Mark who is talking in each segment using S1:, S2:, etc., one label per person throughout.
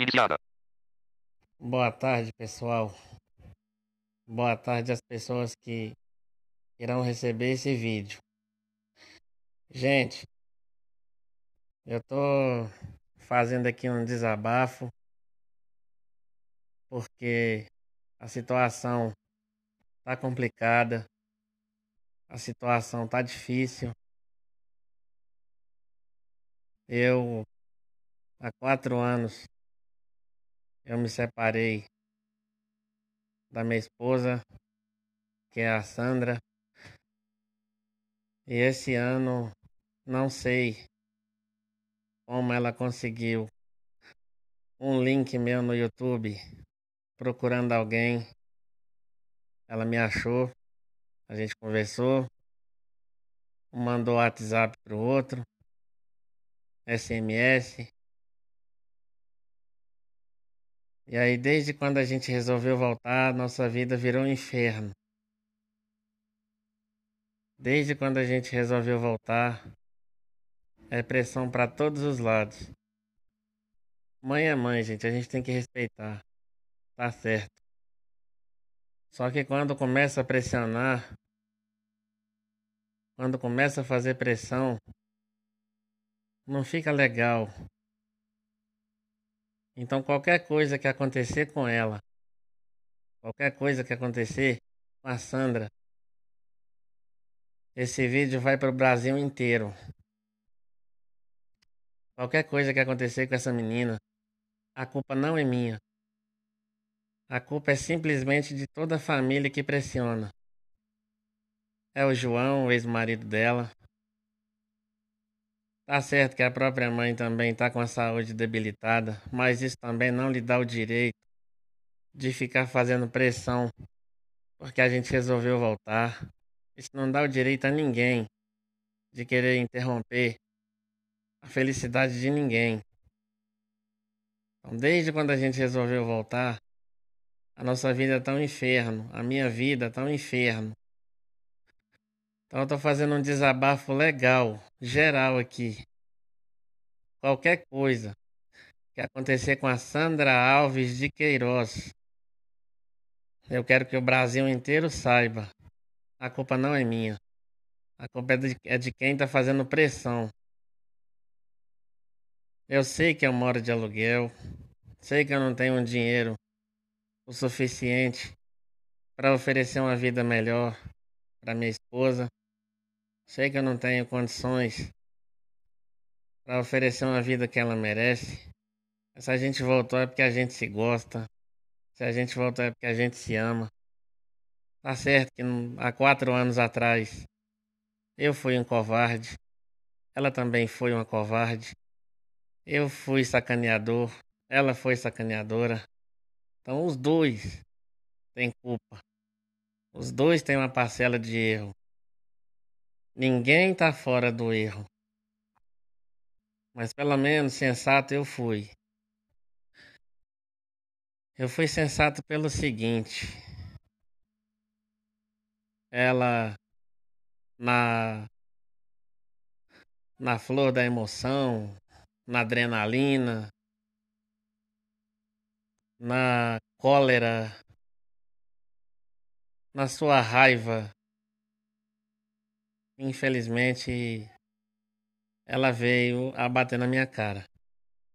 S1: Iniciada. Boa tarde, pessoal. Boa tarde às pessoas que irão receber esse vídeo. Gente, eu tô fazendo aqui um desabafo porque a situação tá complicada. A situação tá difícil. Eu há quatro anos eu me separei da minha esposa, que é a Sandra. E esse ano não sei como ela conseguiu um link meu no YouTube procurando alguém. Ela me achou, a gente conversou, um mandou WhatsApp pro outro, SMS, e aí, desde quando a gente resolveu voltar, nossa vida virou um inferno. Desde quando a gente resolveu voltar, é pressão para todos os lados. Mãe é mãe, gente, a gente tem que respeitar. Tá certo. Só que quando começa a pressionar, quando começa a fazer pressão, não fica legal, então, qualquer coisa que acontecer com ela, qualquer coisa que acontecer com a Sandra, esse vídeo vai para o Brasil inteiro. Qualquer coisa que acontecer com essa menina, a culpa não é minha. A culpa é simplesmente de toda a família que pressiona. É o João, o ex-marido dela, Tá certo que a própria mãe também está com a saúde debilitada, mas isso também não lhe dá o direito de ficar fazendo pressão porque a gente resolveu voltar. Isso não dá o direito a ninguém de querer interromper a felicidade de ninguém. Então, desde quando a gente resolveu voltar, a nossa vida é tá um inferno, a minha vida é tá um inferno. Então eu tô fazendo um desabafo legal, geral aqui. Qualquer coisa que acontecer com a Sandra Alves de Queiroz. Eu quero que o Brasil inteiro saiba. A culpa não é minha. A culpa é de, é de quem tá fazendo pressão. Eu sei que eu moro de aluguel. Sei que eu não tenho dinheiro o suficiente para oferecer uma vida melhor para minha esposa, Sei que eu não tenho condições para oferecer uma vida que ela merece. Se a gente voltou é porque a gente se gosta. Se a gente voltou é porque a gente se ama. Tá certo que há quatro anos atrás eu fui um covarde. Ela também foi uma covarde. Eu fui sacaneador. Ela foi sacaneadora. Então os dois têm culpa. Os dois têm uma parcela de erro. Ninguém tá fora do erro. Mas pelo menos sensato eu fui. Eu fui sensato pelo seguinte. Ela na na flor da emoção, na adrenalina, na cólera, na sua raiva Infelizmente, ela veio a bater na minha cara.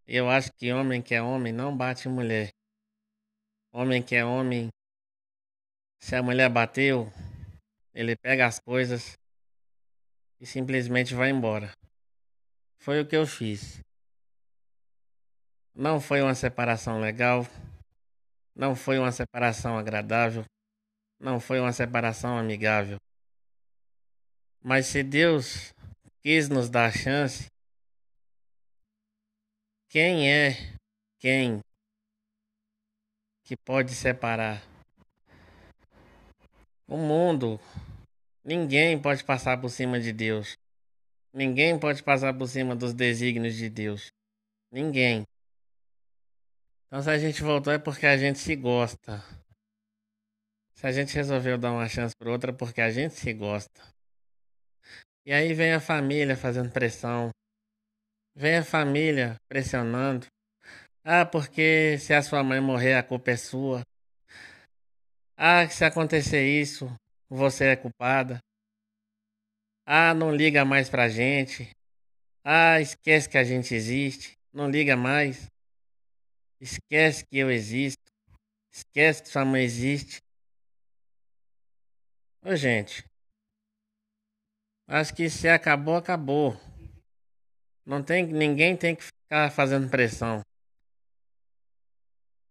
S1: Eu acho que homem que é homem não bate mulher. Homem que é homem, se a mulher bateu, ele pega as coisas e simplesmente vai embora. Foi o que eu fiz. Não foi uma separação legal, não foi uma separação agradável, não foi uma separação amigável. Mas se Deus quis nos dar a chance, quem é quem que pode separar? O mundo, ninguém pode passar por cima de Deus. Ninguém pode passar por cima dos desígnios de Deus. Ninguém. Então, se a gente voltou, é porque a gente se gosta. Se a gente resolveu dar uma chance para outra, é porque a gente se gosta. E aí vem a família fazendo pressão. Vem a família pressionando. Ah, porque se a sua mãe morrer, a culpa é sua. Ah, se acontecer isso, você é culpada. Ah, não liga mais pra gente. Ah, esquece que a gente existe. Não liga mais. Esquece que eu existo. Esquece que sua mãe existe. Ô, gente, Acho que se acabou, acabou. Não tem, ninguém tem que ficar fazendo pressão.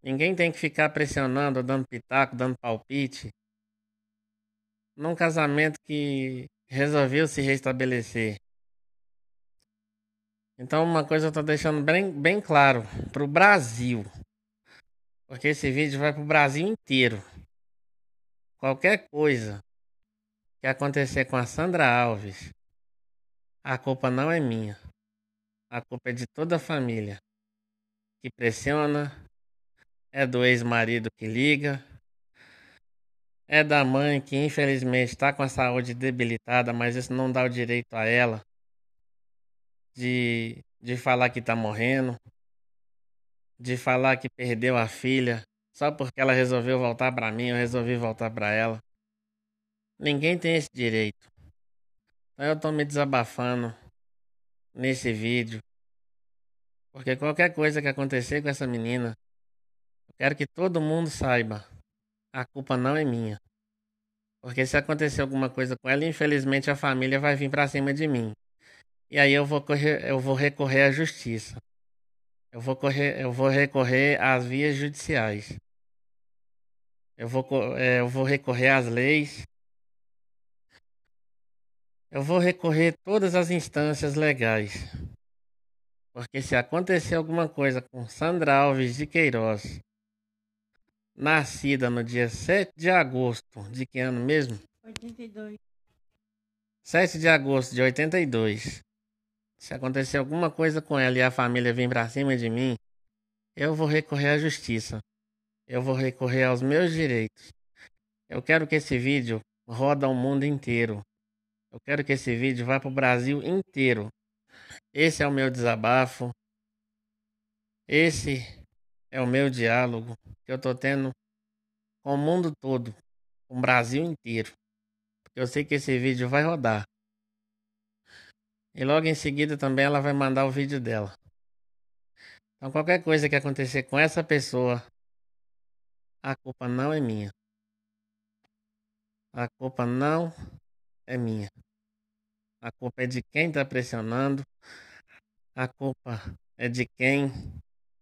S1: Ninguém tem que ficar pressionando, dando pitaco, dando palpite. Num casamento que resolveu se restabelecer. Então, uma coisa eu tô deixando bem, bem claro pro Brasil. Porque esse vídeo vai pro Brasil inteiro. Qualquer coisa que acontecer com a Sandra Alves, a culpa não é minha. A culpa é de toda a família. Que pressiona, é do ex-marido que liga, é da mãe que infelizmente está com a saúde debilitada, mas isso não dá o direito a ela de, de falar que está morrendo, de falar que perdeu a filha só porque ela resolveu voltar para mim, eu resolvi voltar para ela. Ninguém tem esse direito. Então, eu tô me desabafando nesse vídeo. Porque qualquer coisa que acontecer com essa menina, eu quero que todo mundo saiba. A culpa não é minha. Porque se acontecer alguma coisa com ela, infelizmente a família vai vir para cima de mim. E aí eu vou, correr, eu vou recorrer à justiça. Eu vou, correr, eu vou recorrer às vias judiciais. Eu vou, é, eu vou recorrer às leis eu vou recorrer todas as instâncias legais. Porque se acontecer alguma coisa com Sandra Alves de Queiroz, nascida no dia 7 de agosto, de que ano mesmo? 82. 7 de agosto de 82. Se acontecer alguma coisa com ela e a família vir para cima de mim, eu vou recorrer à justiça. Eu vou recorrer aos meus direitos. Eu quero que esse vídeo roda o mundo inteiro. Eu quero que esse vídeo vá para o Brasil inteiro. Esse é o meu desabafo. Esse é o meu diálogo que eu estou tendo com o mundo todo, com o Brasil inteiro. Porque eu sei que esse vídeo vai rodar. E logo em seguida também ela vai mandar o vídeo dela. Então qualquer coisa que acontecer com essa pessoa, a culpa não é minha. A culpa não é minha. A culpa é de quem está pressionando. A culpa é de quem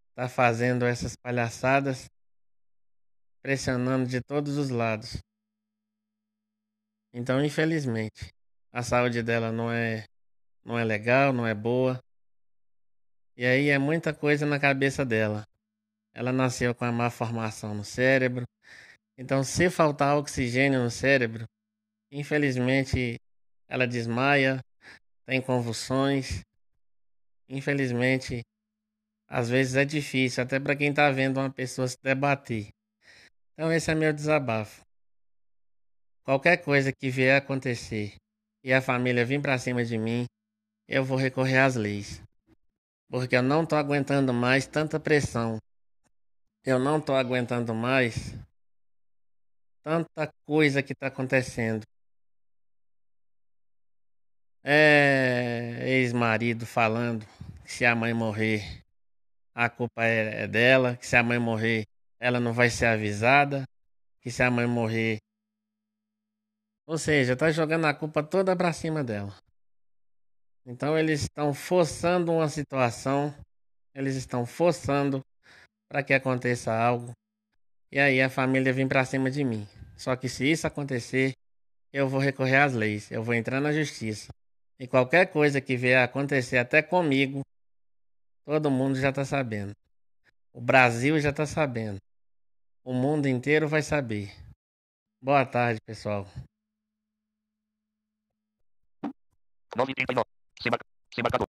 S1: está fazendo essas palhaçadas, pressionando de todos os lados. Então, infelizmente, a saúde dela não é não é legal, não é boa. E aí é muita coisa na cabeça dela. Ela nasceu com a má formação no cérebro. Então, se faltar oxigênio no cérebro, infelizmente ela desmaia, tem tá convulsões. Infelizmente, às vezes é difícil, até para quem está vendo uma pessoa se debater. Então, esse é meu desabafo. Qualquer coisa que vier acontecer e a família vir para cima de mim, eu vou recorrer às leis. Porque eu não estou aguentando mais tanta pressão. Eu não estou aguentando mais tanta coisa que está acontecendo. É, ex-marido falando que se a mãe morrer, a culpa é, é dela, que se a mãe morrer, ela não vai ser avisada, que se a mãe morrer. Ou seja, tá jogando a culpa toda pra cima dela. Então eles estão forçando uma situação, eles estão forçando para que aconteça algo. E aí a família vem para cima de mim. Só que se isso acontecer, eu vou recorrer às leis, eu vou entrar na justiça. E qualquer coisa que vier a acontecer até comigo, todo mundo já está sabendo. O Brasil já está sabendo. O mundo inteiro vai saber. Boa tarde, pessoal. 9